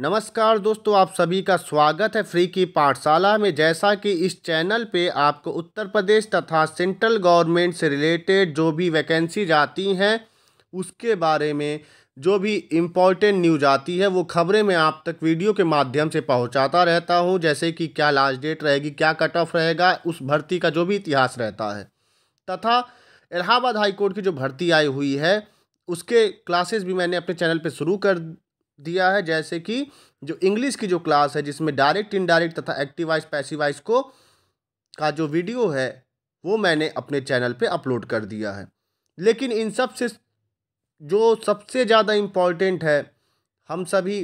नमस्कार दोस्तों आप सभी का स्वागत है फ्री की पाठशाला में जैसा कि इस चैनल पे आपको उत्तर प्रदेश तथा सेंट्रल गवर्नमेंट से रिलेटेड जो भी वैकेंसी आती हैं उसके बारे में जो भी इम्पोर्टेंट न्यूज आती है वो खबरें मैं आप तक वीडियो के माध्यम से पहुंचाता रहता हूं जैसे कि क्या लास्ट डेट रहेगी क्या कट ऑफ रहेगा उस भर्ती का जो भी इतिहास रहता है तथा इलाहाबाद हाईकोर्ट की जो भर्ती आई हुई है उसके क्लासेस भी मैंने अपने चैनल पे शुरू कर दिया है जैसे कि जो इंग्लिश की जो क्लास है जिसमें डायरेक्ट इनडायरेक्ट तथा एक्टिव वाइस पैसिव को का जो वीडियो है वो मैंने अपने चैनल पे अपलोड कर दिया है लेकिन इन सब से जो सबसे ज़्यादा इम्पॉर्टेंट है हम सभी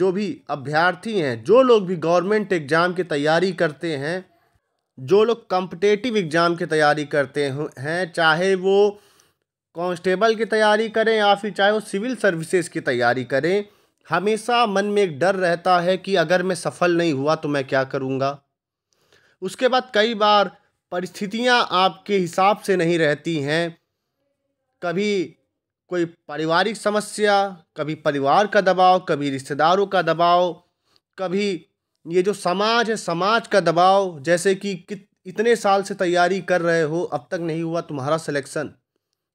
जो भी अभ्यर्थी हैं जो लोग भी गवर्नमेंट एग्ज़ाम की तैयारी करते हैं जो लोग कंपटेटिव एग्ज़ाम की तैयारी करते हैं चाहे वो कांस्टेबल की तैयारी करें या फिर चाहे वो सिविल सर्विसेज की तैयारी करें हमेशा मन में एक डर रहता है कि अगर मैं सफल नहीं हुआ तो मैं क्या करूँगा उसके बाद कई बार परिस्थितियाँ आपके हिसाब से नहीं रहती हैं कभी कोई पारिवारिक समस्या कभी परिवार का दबाव कभी रिश्तेदारों का दबाव कभी ये जो समाज है समाज का दबाव जैसे कि कित इतने साल से तैयारी कर रहे हो अब तक नहीं हुआ तुम्हारा सिलेक्शन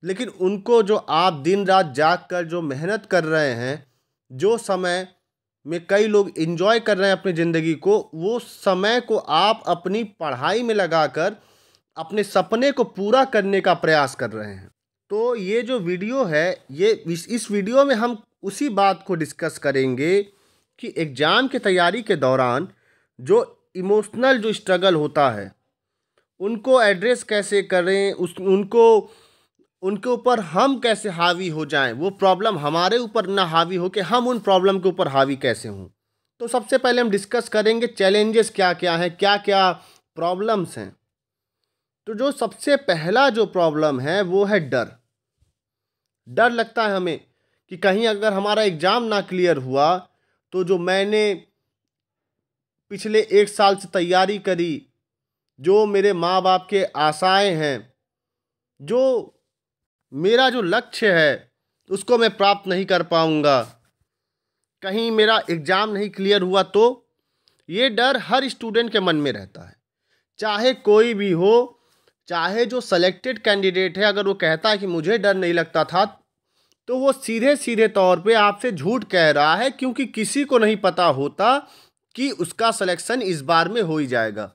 लेकिन उनको जो आप दिन रात जाग कर जो मेहनत कर रहे हैं जो समय में कई लोग इन्जॉय कर रहे हैं अपनी ज़िंदगी को वो समय को आप अपनी पढ़ाई में लगाकर अपने सपने को पूरा करने का प्रयास कर रहे हैं तो ये जो वीडियो है ये इस, इस वीडियो में हम उसी बात को डिस्कस करेंगे कि एग्ज़ाम की तैयारी के दौरान जो इमोशनल जो स्ट्रगल होता है उनको एड्रेस कैसे करें उस उनको उनके ऊपर हम कैसे हावी हो जाएं वो प्रॉब्लम हमारे ऊपर ना हावी हो के हम उन प्रॉब्लम के ऊपर हावी कैसे हों तो सबसे पहले हम डिस्कस करेंगे चैलेंजेस क्या क्या हैं क्या क्या प्रॉब्लम्स हैं तो जो सबसे पहला जो प्रॉब्लम है वो है डर डर लगता है हमें कि कहीं अगर हमारा एग्ज़ाम ना क्लियर हुआ तो जो मैंने पिछले एक साल से तैयारी करी जो मेरे माँ बाप के आशाएँ हैं जो मेरा जो लक्ष्य है उसको मैं प्राप्त नहीं कर पाऊँगा कहीं मेरा एग्ज़ाम नहीं क्लियर हुआ तो ये डर हर स्टूडेंट के मन में रहता है चाहे कोई भी हो चाहे जो सेलेक्टेड कैंडिडेट है अगर वो कहता है कि मुझे डर नहीं लगता था तो वो सीधे सीधे तौर पे आपसे झूठ कह रहा है क्योंकि किसी को नहीं पता होता कि उसका सिलेक्शन इस बार में हो ही जाएगा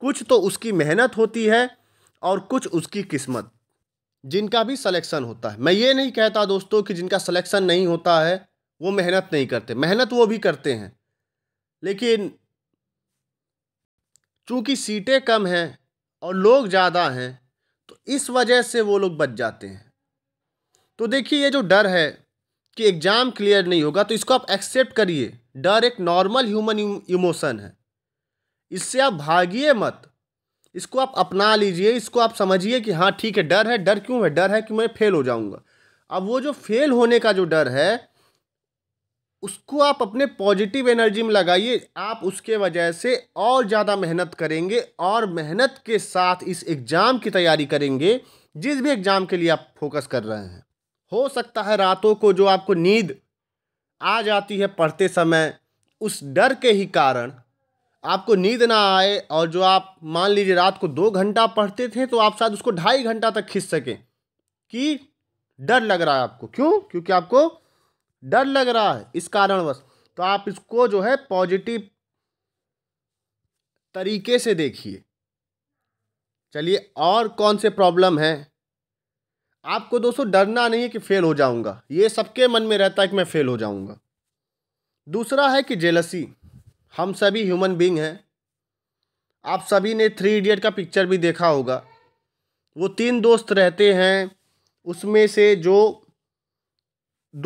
कुछ तो उसकी मेहनत होती है और कुछ उसकी किस्मत जिनका भी सलेक्शन होता है मैं ये नहीं कहता दोस्तों कि जिनका सलेक्शन नहीं होता है वो मेहनत नहीं करते मेहनत वो भी करते हैं लेकिन चूंकि सीटें कम हैं और लोग ज़्यादा हैं तो इस वजह से वो लोग बच जाते हैं तो देखिए ये जो डर है कि एग्ज़ाम क्लियर नहीं होगा तो इसको आप एक्सेप्ट करिए डर एक नॉर्मल ह्यूमन इमोशन है इससे आप भागिए मत इसको आप अपना लीजिए इसको आप समझिए कि हाँ ठीक है डर है डर क्यों है डर है कि मैं फेल हो जाऊँगा अब वो जो फेल होने का जो डर है उसको आप अपने पॉजिटिव एनर्जी में लगाइए आप उसके वजह से और ज़्यादा मेहनत करेंगे और मेहनत के साथ इस एग्ज़ाम की तैयारी करेंगे जिस भी एग्ज़ाम के लिए आप फोकस कर रहे हैं हो सकता है रातों को जो आपको नींद आ जाती है पढ़ते समय उस डर के ही कारण आपको नींद ना आए और जो आप मान लीजिए रात को दो घंटा पढ़ते थे तो आप शायद उसको ढाई घंटा तक खींच सकें कि डर लग रहा है आपको क्यों क्योंकि आपको डर लग रहा है इस कारणवश तो आप इसको जो है पॉजिटिव तरीके से देखिए चलिए और कौन से प्रॉब्लम है आपको दोस्तों डरना नहीं है कि फ़ेल हो जाऊंगा ये सबके मन में रहता है कि मैं फ़ेल हो जाऊंगा दूसरा है कि जेलसी हम सभी ह्यूमन बींग हैं आप सभी ने थ्री इडियट का पिक्चर भी देखा होगा वो तीन दोस्त रहते हैं उसमें से जो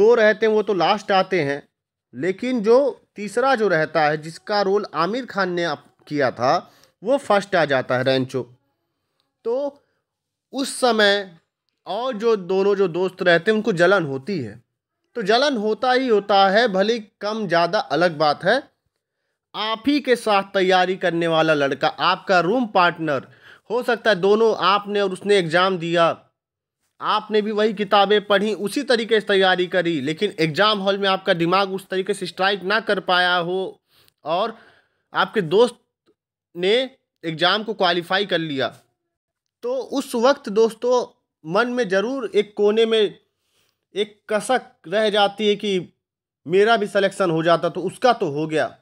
दो रहते हैं वो तो लास्ट आते हैं लेकिन जो तीसरा जो रहता है जिसका रोल आमिर खान ने किया था वो फर्स्ट आ जाता है रेंचो तो उस समय और जो दोनों जो दोस्त रहते हैं उनको जलन होती है तो जलन होता ही होता है भले कम ज़्यादा अलग बात है आप ही के साथ तैयारी करने वाला लड़का आपका रूम पार्टनर हो सकता है दोनों आपने और उसने एग्ज़ाम दिया आपने भी वही किताबें पढ़ी उसी तरीके से तैयारी करी लेकिन एग्ज़ाम हॉल में आपका दिमाग उस तरीके से स्ट्राइक ना कर पाया हो और आपके दोस्त ने एग्ज़ाम को क्वालिफाई कर लिया तो उस वक्त दोस्तों मन में ज़रूर एक कोने में एक कसक रह जाती है कि मेरा भी सिलेक्शन हो जाता तो उसका तो हो गया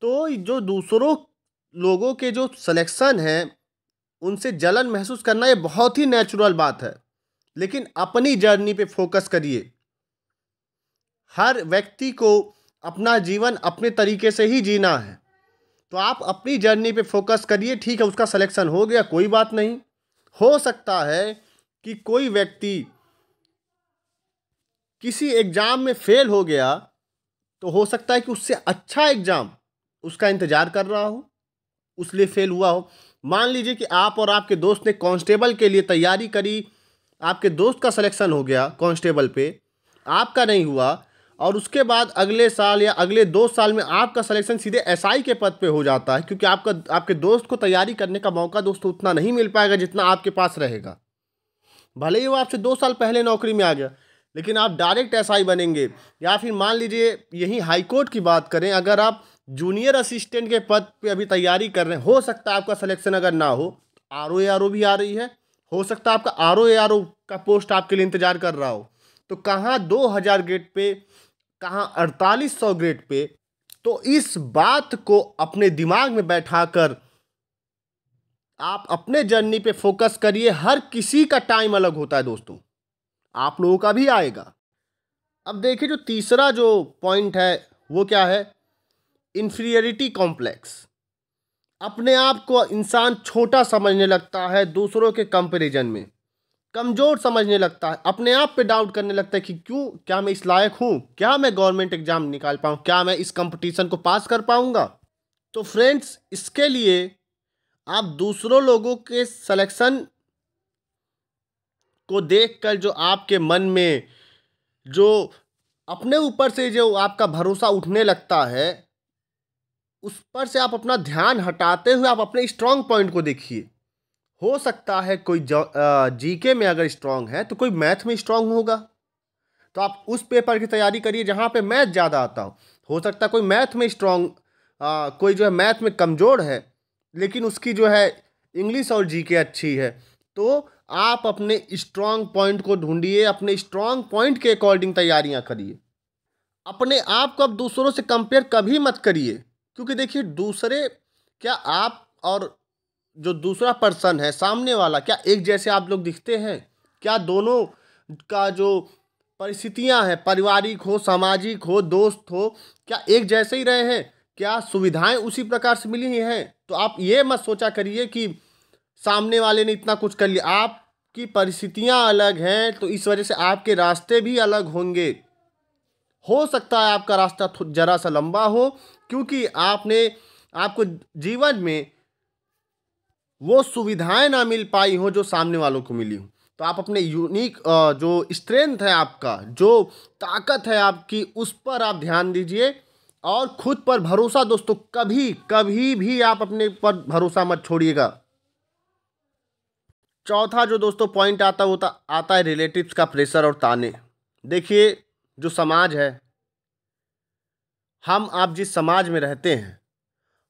तो जो दूसरों लोगों के जो सलेक्शन हैं उनसे जलन महसूस करना ये बहुत ही नेचुरल बात है लेकिन अपनी जर्नी पे फोकस करिए हर व्यक्ति को अपना जीवन अपने तरीके से ही जीना है तो आप अपनी जर्नी पे फोकस करिए ठीक है उसका सिलेक्शन हो गया कोई बात नहीं हो सकता है कि कोई व्यक्ति किसी एग्ज़ाम में फेल हो गया तो हो सकता है कि उससे अच्छा एग्ज़ाम उसका इंतज़ार कर रहा हो उस लिए फेल हुआ हो मान लीजिए कि आप और आपके दोस्त ने कांस्टेबल के लिए तैयारी करी आपके दोस्त का सिलेक्शन हो गया कांस्टेबल पे आपका नहीं हुआ और उसके बाद अगले साल या अगले दो साल में आपका सिलेक्शन सीधे एसआई के पद पे हो जाता है क्योंकि आपका आपके दोस्त को तैयारी करने का मौका दोस्तों उतना नहीं मिल पाएगा जितना आपके पास रहेगा भले ही वो आपसे दो साल पहले नौकरी में आ गया लेकिन आप डायरेक्ट एसआई बनेंगे या फिर मान लीजिए यहीं हाईकोर्ट की बात करें अगर आप जूनियर असिस्टेंट के पद पे अभी तैयारी कर रहे हैं हो सकता है आपका सिलेक्शन अगर ना हो R O A R O भी आ रही है हो सकता है आपका R O A R O का पोस्ट आपके लिए इंतजार कर रहा हो तो कहाँ दो हज़ार ग्रेड पे कहाँ अड़तालीस सौ ग्रेड पे तो इस बात को अपने दिमाग में बैठा कर आप अपने जर्नी पे फोकस करिए हर किसी का टाइम अलग होता है दोस्तों आप लोगों का भी आएगा अब देखिए जो तीसरा जो पॉइंट है वो क्या है इन्फीरियरिटी कॉम्प्लेक्स अपने आप को इंसान छोटा समझने लगता है दूसरों के कंपेरिजन में कमज़ोर समझने लगता है अपने आप पे डाउट करने लगता है कि क्यों क्या मैं इस लायक हूँ क्या मैं गवर्नमेंट एग्ज़ाम निकाल पाऊँ क्या मैं इस कंपटीशन को पास कर पाऊँगा तो फ्रेंड्स इसके लिए आप दूसरों लोगों के सलेक्शन को देखकर जो आपके मन में जो अपने ऊपर से जो आपका भरोसा उठने लगता है उस पर से आप अपना ध्यान हटाते हुए आप अपने स्ट्रांग पॉइंट को देखिए हो सकता है कोई जीके में अगर स्ट्रांग है तो कोई मैथ में स्ट्रांग होगा तो आप उस पेपर की तैयारी करिए जहाँ पे मैथ ज़्यादा आता हो हो सकता है कोई मैथ में स्ट्रांग कोई जो है मैथ में कमज़ोर है लेकिन उसकी जो है इंग्लिश और जीके अच्छी है तो आप अपने स्ट्रांग पॉइंट को ढूंढिए अपने स्ट्रांग पॉइंट के अकॉर्डिंग तैयारियाँ करिए अपने आप को अब दूसरों से कंपेयर कभी मत करिए क्योंकि देखिए दूसरे क्या आप और जो दूसरा पर्सन है सामने वाला क्या एक जैसे आप लोग दिखते हैं क्या दोनों का जो परिस्थितियां हैं पारिवारिक हो सामाजिक हो दोस्त हो क्या एक जैसे ही रहे हैं क्या सुविधाएं उसी प्रकार से मिली हैं तो आप ये मत सोचा करिए कि सामने वाले ने इतना कुछ कर लिया आपकी परिस्थितियां अलग हैं तो इस वजह से आपके रास्ते भी अलग होंगे हो सकता है आपका रास्ता जरा सा लंबा हो क्योंकि आपने आपको जीवन में वो सुविधाएं ना मिल पाई हो जो सामने वालों को मिली हो तो आप अपने यूनिक जो स्ट्रेंथ है आपका जो ताकत है आपकी उस पर आप ध्यान दीजिए और खुद पर भरोसा दोस्तों कभी कभी भी आप अपने पर भरोसा मत छोड़िएगा चौथा जो दोस्तों पॉइंट आता होता तो आता है रिलेटिव्स का प्रेशर और ताने देखिए जो समाज है हम आप जिस समाज में रहते हैं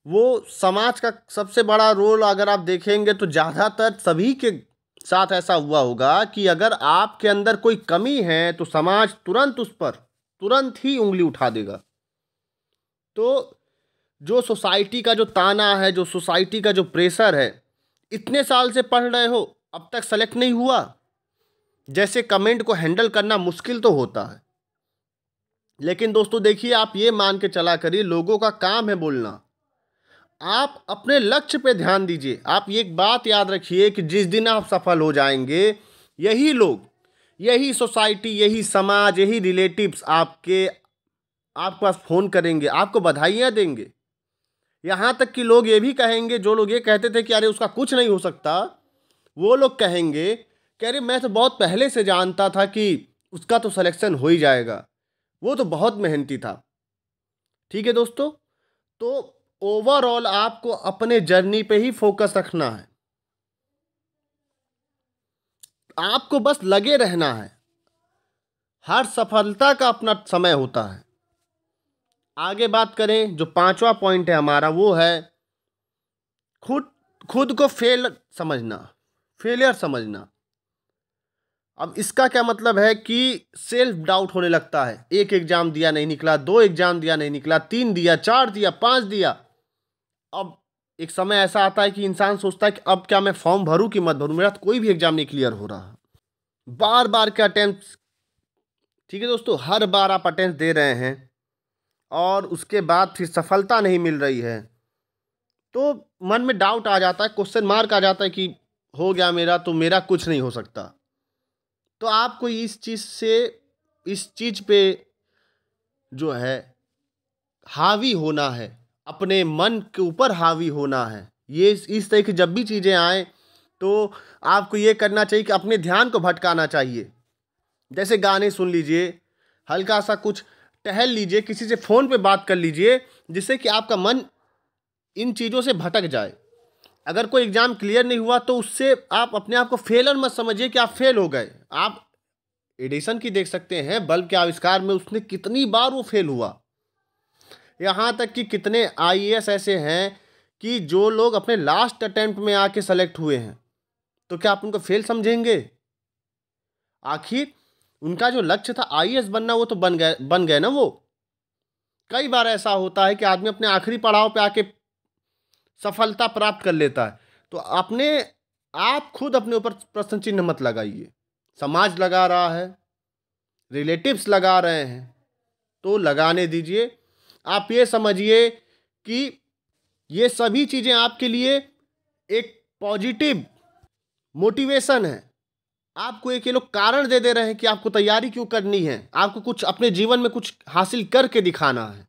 वो समाज का सबसे बड़ा रोल अगर आप देखेंगे तो ज़्यादातर सभी के साथ ऐसा हुआ होगा कि अगर आपके अंदर कोई कमी है तो समाज तुरंत उस पर तुरंत ही उंगली उठा देगा तो जो सोसाइटी का जो ताना है जो सोसाइटी का जो प्रेशर है इतने साल से पढ़ रहे हो अब तक सेलेक्ट नहीं हुआ जैसे कमेंट को हैंडल करना मुश्किल तो होता है लेकिन दोस्तों देखिए आप ये मान के चला करिए लोगों का काम है बोलना आप अपने लक्ष्य पे ध्यान दीजिए आप ये एक बात याद रखिए कि जिस दिन आप सफल हो जाएंगे यही लोग यही सोसाइटी यही समाज यही रिलेटिव्स आपके आपके पास फ़ोन करेंगे आपको बधाइयाँ देंगे यहाँ तक कि लोग ये भी कहेंगे जो लोग ये कहते थे कि अरे उसका कुछ नहीं हो सकता वो लोग कहेंगे कि अरे मैं तो बहुत पहले से जानता था कि उसका तो सलेक्शन हो ही जाएगा वो तो बहुत मेहनती था ठीक है दोस्तों तो ओवरऑल आपको अपने जर्नी पे ही फोकस रखना है आपको बस लगे रहना है हर सफलता का अपना समय होता है आगे बात करें जो पांचवा पॉइंट है हमारा वो है खुद खुद को फेल समझना फेलियर समझना अब इसका क्या मतलब है कि सेल्फ डाउट होने लगता है एक एग्ज़ाम दिया नहीं निकला दो एग्ज़ाम दिया नहीं निकला तीन दिया चार दिया पाँच दिया अब एक समय ऐसा आता है कि इंसान सोचता है कि अब क्या मैं फॉर्म भरूँ कि मत भरूँ मेरा तो कोई भी एग्ज़ाम नहीं क्लियर हो रहा बार बार के अटैम्प्ट ठीक है दोस्तों हर बार आप अटैम्प्ट दे रहे हैं और उसके बाद फिर सफलता नहीं मिल रही है तो मन में डाउट आ जाता है क्वेश्चन मार्क आ जाता है कि हो गया मेरा तो मेरा कुछ नहीं हो सकता तो आपको इस चीज़ से इस चीज़ पे जो है हावी होना है अपने मन के ऊपर हावी होना है ये इस तरह की जब भी चीज़ें आएँ तो आपको ये करना चाहिए कि अपने ध्यान को भटकाना चाहिए जैसे गाने सुन लीजिए हल्का सा कुछ टहल लीजिए किसी से फ़ोन पे बात कर लीजिए जिससे कि आपका मन इन चीज़ों से भटक जाए अगर कोई एग्ज़ाम क्लियर नहीं हुआ तो उससे आप अपने आप को फेलर मत समझिए कि आप फेल हो गए आप एडिसन की देख सकते हैं बल्ब के आविष्कार में उसने कितनी बार वो फेल हुआ यहाँ तक कि कितने आई ऐसे हैं कि जो लोग अपने लास्ट अटैम्प्ट में आके सेलेक्ट हुए हैं तो क्या आप उनको फेल समझेंगे आखिर उनका जो लक्ष्य था आई बनना वो तो बन गए बन गए ना वो कई बार ऐसा होता है कि आदमी अपने आखिरी पड़ाव पे आके सफलता प्राप्त कर लेता है तो अपने आप खुद अपने ऊपर प्रश्न चिन्ह मत लगाइए समाज लगा रहा है रिलेटिव्स लगा रहे हैं तो लगाने दीजिए आप ये समझिए कि ये सभी चीज़ें आपके लिए एक पॉजिटिव मोटिवेशन है आपको एक ये लोग कारण दे दे रहे हैं कि आपको तैयारी क्यों करनी है आपको कुछ अपने जीवन में कुछ हासिल करके दिखाना है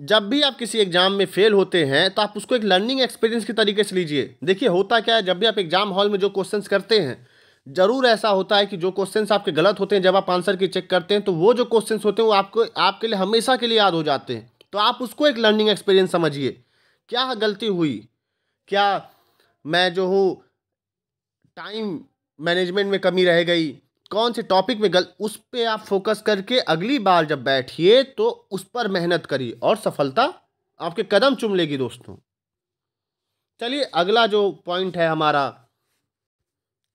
जब भी आप किसी एग्जाम में फेल होते हैं तो आप उसको एक लर्निंग एक्सपीरियंस के तरीके से लीजिए देखिए होता क्या है जब भी आप एग्जाम हॉल में जो क्वेश्चंस करते हैं ज़रूर ऐसा होता है कि जो क्वेश्चंस आपके गलत होते हैं जब आप आंसर की चेक करते हैं तो वो जो क्वेश्चंस होते हैं वो आपको आपके लिए हमेशा के लिए याद हो जाते हैं तो आप उसको एक लर्निंग एक्सपीरियंस समझिए क्या गलती हुई क्या मैं जो हूँ टाइम मैनेजमेंट में कमी रह गई कौन से टॉपिक में गलत उस पर आप फोकस करके अगली बार जब बैठिए तो उस पर मेहनत करिए और सफलता आपके कदम चुम लेगी दोस्तों चलिए अगला जो पॉइंट है हमारा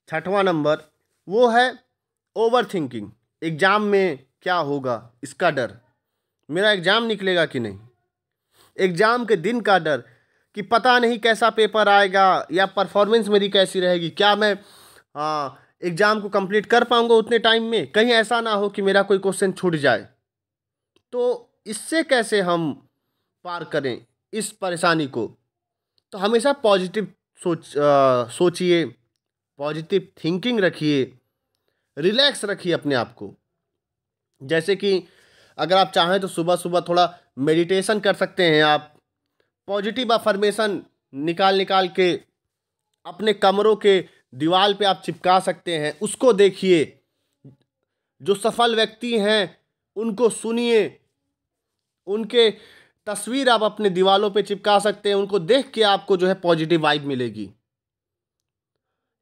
छठवां नंबर वो है ओवर थिंकिंग एग्ज़ाम में क्या होगा इसका डर मेरा एग्ज़ाम निकलेगा कि नहीं एग्ज़ाम के दिन का डर कि पता नहीं कैसा पेपर आएगा या परफॉर्मेंस मेरी कैसी रहेगी क्या मैं हाँ एग्ज़ाम को कंप्लीट कर पाऊँगा उतने टाइम में कहीं ऐसा ना हो कि मेरा कोई क्वेश्चन छूट जाए तो इससे कैसे हम पार करें इस परेशानी को तो हमेशा पॉजिटिव सोच सोचिए पॉजिटिव थिंकिंग रखिए रिलैक्स रखिए अपने आप को जैसे कि अगर आप चाहें तो सुबह सुबह थोड़ा मेडिटेशन कर सकते हैं आप पॉजिटिव अफर्मेशन निकाल निकाल के अपने कमरों के दीवार पे आप चिपका सकते हैं उसको देखिए जो सफल व्यक्ति हैं उनको सुनिए उनके तस्वीर आप अपने दीवारों पे चिपका सकते हैं उनको देख के आपको जो है पॉजिटिव वाइब मिलेगी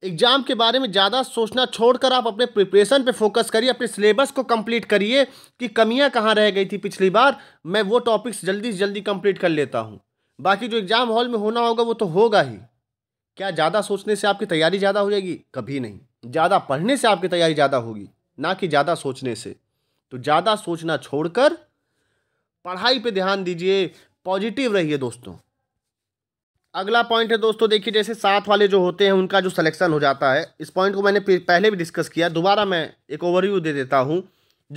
एग्ज़ाम के बारे में ज़्यादा सोचना छोड़कर आप अपने प्रिपरेशन पे फोकस करिए अपने सिलेबस को कंप्लीट करिए कि कमियां कहाँ रह गई थी पिछली बार मैं वो टॉपिक्स जल्दी से जल्दी कंप्लीट कर लेता हूँ बाकी जो एग्ज़ाम हॉल में होना होगा वो तो होगा ही क्या ज़्यादा सोचने से आपकी तैयारी ज़्यादा हो जाएगी कभी नहीं ज़्यादा पढ़ने से आपकी तैयारी ज़्यादा होगी ना कि ज़्यादा सोचने से तो ज़्यादा सोचना छोड़कर पढ़ाई पे ध्यान दीजिए पॉजिटिव रहिए दोस्तों अगला पॉइंट है दोस्तों देखिए जैसे साथ वाले जो होते हैं उनका जो सिलेक्शन हो जाता है इस पॉइंट को मैंने पहले भी डिस्कस किया दोबारा मैं एक ओवरव्यू दे देता हूँ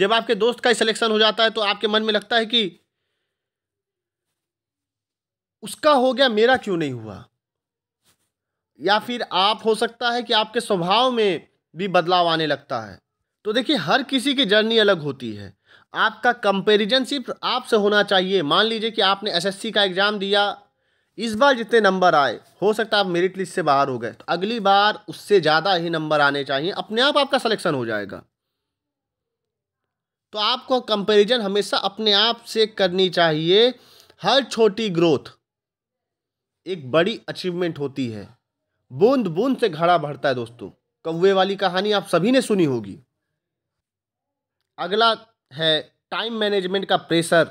जब आपके दोस्त का सिलेक्शन हो जाता है तो आपके मन में लगता है कि उसका हो गया मेरा क्यों नहीं हुआ या फिर आप हो सकता है कि आपके स्वभाव में भी बदलाव आने लगता है तो देखिए हर किसी की जर्नी अलग होती है आपका कंपेरिजन सिर्फ आपसे होना चाहिए मान लीजिए कि आपने एसएससी का एग्ज़ाम दिया इस बार जितने नंबर आए हो सकता है आप मेरिट लिस्ट से बाहर हो गए तो अगली बार उससे ज़्यादा ही नंबर आने चाहिए अपने आप आपका सलेक्शन हो जाएगा तो आपको कंपेरिजन हमेशा अपने आप से करनी चाहिए हर छोटी ग्रोथ एक बड़ी अचीवमेंट होती है बूंद बूंद से घड़ा भरता है दोस्तों कौवे वाली कहानी आप सभी ने सुनी होगी अगला है टाइम मैनेजमेंट का प्रेशर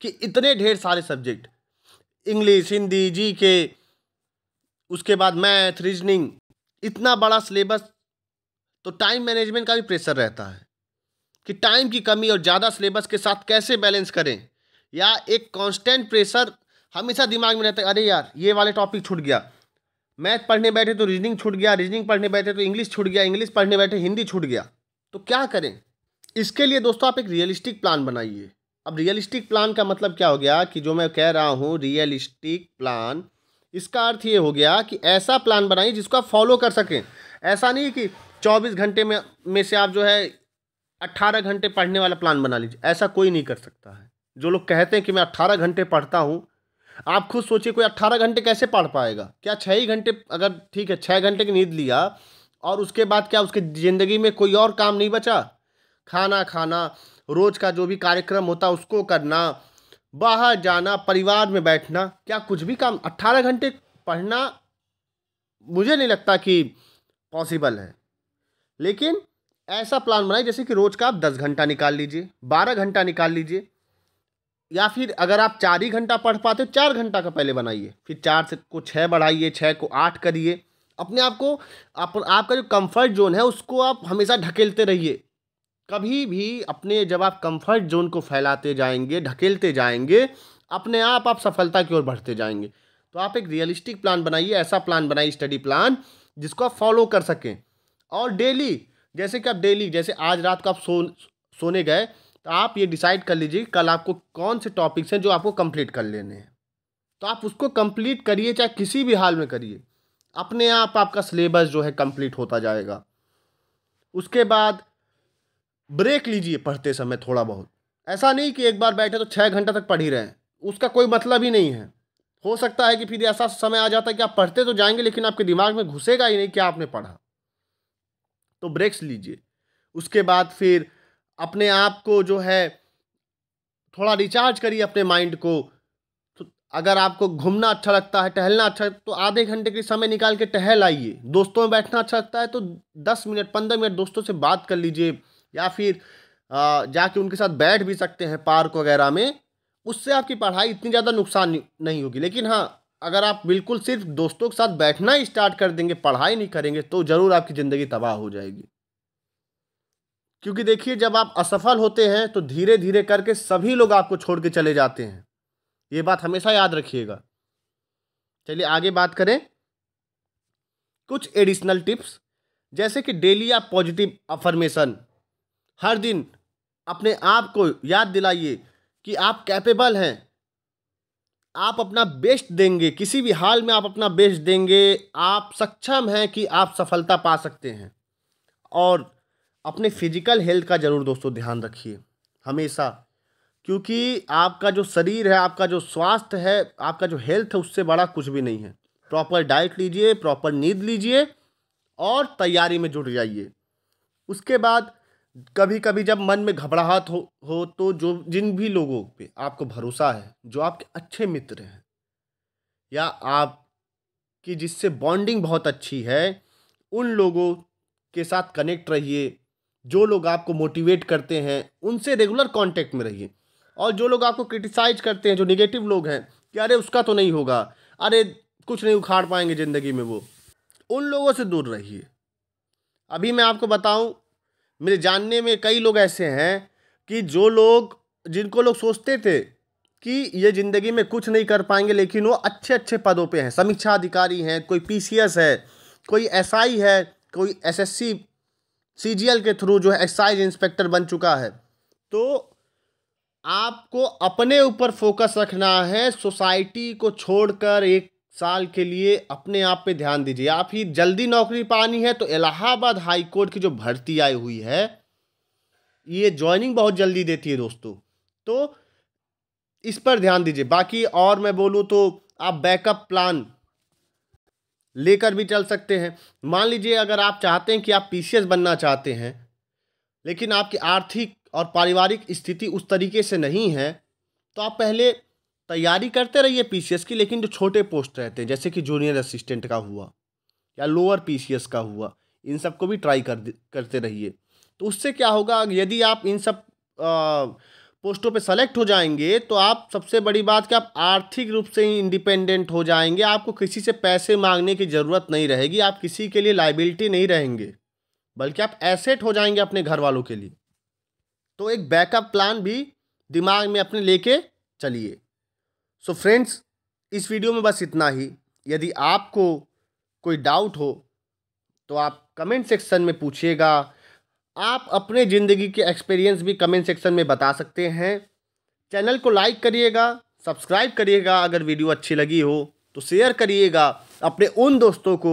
कि इतने ढेर सारे सब्जेक्ट इंग्लिश हिंदी जी के उसके बाद मैथ रीजनिंग इतना बड़ा सिलेबस तो टाइम मैनेजमेंट का भी प्रेशर रहता है कि टाइम की कमी और ज़्यादा सिलेबस के साथ कैसे बैलेंस करें या एक कांस्टेंट प्रेशर हमेशा दिमाग में रहता है अरे यार ये वाले टॉपिक छूट गया मैथ पढ़ने बैठे तो रीजनिंग छूट गया रीजनिंग पढ़ने बैठे तो इंग्लिश छूट गया इंग्लिश पढ़ने बैठे हिंदी छूट गया तो क्या करें इसके लिए दोस्तों आप एक रियलिस्टिक प्लान बनाइए अब रियलिस्टिक प्लान का मतलब क्या हो गया कि जो मैं कह रहा हूँ रियलिस्टिक प्लान इसका अर्थ ये हो गया कि ऐसा प्लान बनाइए जिसको आप फॉलो कर सकें ऐसा नहीं कि चौबीस घंटे में में से आप जो है अट्ठारह घंटे पढ़ने वाला प्लान बना लीजिए ऐसा कोई नहीं कर सकता है जो लोग कहते हैं कि मैं अट्ठारह घंटे पढ़ता हूँ आप खुद सोचिए कोई अट्ठारह घंटे कैसे पढ़ पाएगा क्या छः ही घंटे अगर ठीक है छः घंटे की नींद लिया और उसके बाद क्या उसकी ज़िंदगी में कोई और काम नहीं बचा खाना खाना रोज़ का जो भी कार्यक्रम होता उसको करना बाहर जाना परिवार में बैठना क्या कुछ भी काम अट्ठारह घंटे पढ़ना मुझे नहीं लगता कि पॉसिबल है लेकिन ऐसा प्लान बनाए जैसे कि रोज़ का आप दस घंटा निकाल लीजिए बारह घंटा निकाल लीजिए या फिर अगर आप चार ही घंटा पढ़ पाते हो चार घंटा का पहले बनाइए फिर चार से को छः बढ़ाइए छः को आठ करिए अपने आप को आप, आपका जो कंफर्ट जोन है उसको आप हमेशा ढकेलते रहिए कभी भी अपने जब आप कंफर्ट जोन को फैलाते जाएंगे ढकेलते जाएंगे अपने आप आप सफलता की ओर बढ़ते जाएंगे तो आप एक रियलिस्टिक प्लान बनाइए ऐसा प्लान बनाइए स्टडी प्लान जिसको आप फॉलो कर सकें और डेली जैसे कि आप डेली जैसे आज रात को आप सो सोने गए तो आप ये डिसाइड कर लीजिए कल आपको कौन से टॉपिक्स हैं जो आपको कंप्लीट कर लेने हैं तो आप उसको कंप्लीट करिए चाहे किसी भी हाल में करिए अपने आप आपका सिलेबस जो है कंप्लीट होता जाएगा उसके बाद ब्रेक लीजिए पढ़ते समय थोड़ा बहुत ऐसा नहीं कि एक बार बैठे तो छः घंटा तक पढ़ ही रहे उसका कोई मतलब ही नहीं है हो सकता है कि फिर ऐसा समय आ जाता है कि आप पढ़ते तो जाएंगे लेकिन आपके दिमाग में घुसेगा ही नहीं कि आपने पढ़ा तो ब्रेक्स लीजिए उसके बाद फिर अपने आप को जो है थोड़ा रिचार्ज करिए अपने माइंड को तो अगर आपको घूमना अच्छा लगता है टहलना अच्छा तो आधे घंटे के समय निकाल के टहल आइए दोस्तों में बैठना अच्छा लगता है तो दस मिनट पंद्रह मिनट दोस्तों से बात कर लीजिए या फिर जाके उनके साथ बैठ भी सकते हैं पार्क वगैरह में उससे आपकी पढ़ाई इतनी ज़्यादा नुकसान नहीं होगी लेकिन हाँ अगर आप बिल्कुल सिर्फ दोस्तों के साथ बैठना ही स्टार्ट कर देंगे पढ़ाई नहीं करेंगे तो ज़रूर आपकी ज़िंदगी तबाह हो जाएगी क्योंकि देखिए जब आप असफल होते हैं तो धीरे धीरे करके सभी लोग आपको छोड़ के चले जाते हैं ये बात हमेशा याद रखिएगा चलिए आगे बात करें कुछ एडिशनल टिप्स जैसे कि डेली आप पॉजिटिव अफर्मेशन हर दिन अपने आप को याद दिलाइए कि आप कैपेबल हैं आप अपना बेस्ट देंगे किसी भी हाल में आप अपना बेस्ट देंगे आप सक्षम हैं कि आप सफलता पा सकते हैं और अपने फिजिकल हेल्थ का ज़रूर दोस्तों ध्यान रखिए हमेशा क्योंकि आपका जो शरीर है आपका जो स्वास्थ्य है आपका जो हेल्थ है उससे बड़ा कुछ भी नहीं है प्रॉपर डाइट लीजिए प्रॉपर नींद लीजिए और तैयारी में जुट जाइए उसके बाद कभी कभी जब मन में घबराहट हो हो तो जो जिन भी लोगों पे आपको भरोसा है जो आपके अच्छे मित्र हैं या आप की जिससे बॉन्डिंग बहुत अच्छी है उन लोगों के साथ कनेक्ट रहिए जो लोग आपको मोटिवेट करते हैं उनसे रेगुलर कांटेक्ट में रहिए और जो लोग आपको क्रिटिसाइज करते हैं जो निगेटिव लोग हैं कि अरे उसका तो नहीं होगा अरे कुछ नहीं उखाड़ पाएंगे ज़िंदगी में वो उन लोगों से दूर रहिए अभी मैं आपको बताऊं मेरे जानने में कई लोग ऐसे हैं कि जो लोग जिनको लोग सोचते थे कि ये ज़िंदगी में कुछ नहीं कर पाएंगे लेकिन वो अच्छे अच्छे पदों पे हैं समीक्षा अधिकारी हैं कोई पीसीएस है कोई एसआई है कोई एसएससी सी के थ्रू जो है एक्साइज इंस्पेक्टर बन चुका है तो आपको अपने ऊपर फोकस रखना है सोसाइटी को छोड़कर एक साल के लिए अपने आप पे ध्यान दीजिए आप ही जल्दी नौकरी पानी है तो इलाहाबाद हाई कोर्ट की जो भर्ती आई हुई है ये ज्वाइनिंग बहुत जल्दी देती है दोस्तों तो इस पर ध्यान दीजिए बाकी और मैं बोलूँ तो आप बैकअप प्लान लेकर भी चल सकते हैं मान लीजिए अगर आप चाहते हैं कि आप पी बनना चाहते हैं लेकिन आपकी आर्थिक और पारिवारिक स्थिति उस तरीके से नहीं है तो आप पहले तैयारी करते रहिए पी की लेकिन जो छोटे पोस्ट रहते हैं जैसे कि जूनियर असिस्टेंट का हुआ या लोअर पी का हुआ इन सब को भी ट्राई कर करते रहिए तो उससे क्या होगा यदि आप इन सब आ, पोस्टों पे सेलेक्ट हो जाएंगे तो आप सबसे बड़ी बात कि आप आर्थिक रूप से ही इंडिपेंडेंट हो जाएंगे आपको किसी से पैसे मांगने की ज़रूरत नहीं रहेगी आप किसी के लिए लाइबिलिटी नहीं रहेंगे बल्कि आप एसेट हो जाएंगे अपने घर वालों के लिए तो एक बैकअप प्लान भी दिमाग में अपने लेके चलिए सो फ्रेंड्स इस वीडियो में बस इतना ही यदि आपको कोई डाउट हो तो आप कमेंट सेक्शन में पूछिएगा आप अपने ज़िंदगी के एक्सपीरियंस भी कमेंट सेक्शन में बता सकते हैं चैनल को लाइक करिएगा सब्सक्राइब करिएगा अगर वीडियो अच्छी लगी हो तो शेयर करिएगा अपने उन दोस्तों को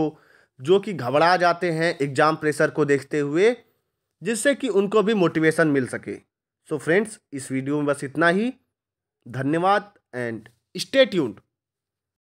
जो कि घबरा जाते हैं एग्ज़ाम प्रेशर को देखते हुए जिससे कि उनको भी मोटिवेशन मिल सके सो so फ्रेंड्स इस वीडियो में बस इतना ही धन्यवाद एंड स्टे ट्यून्ड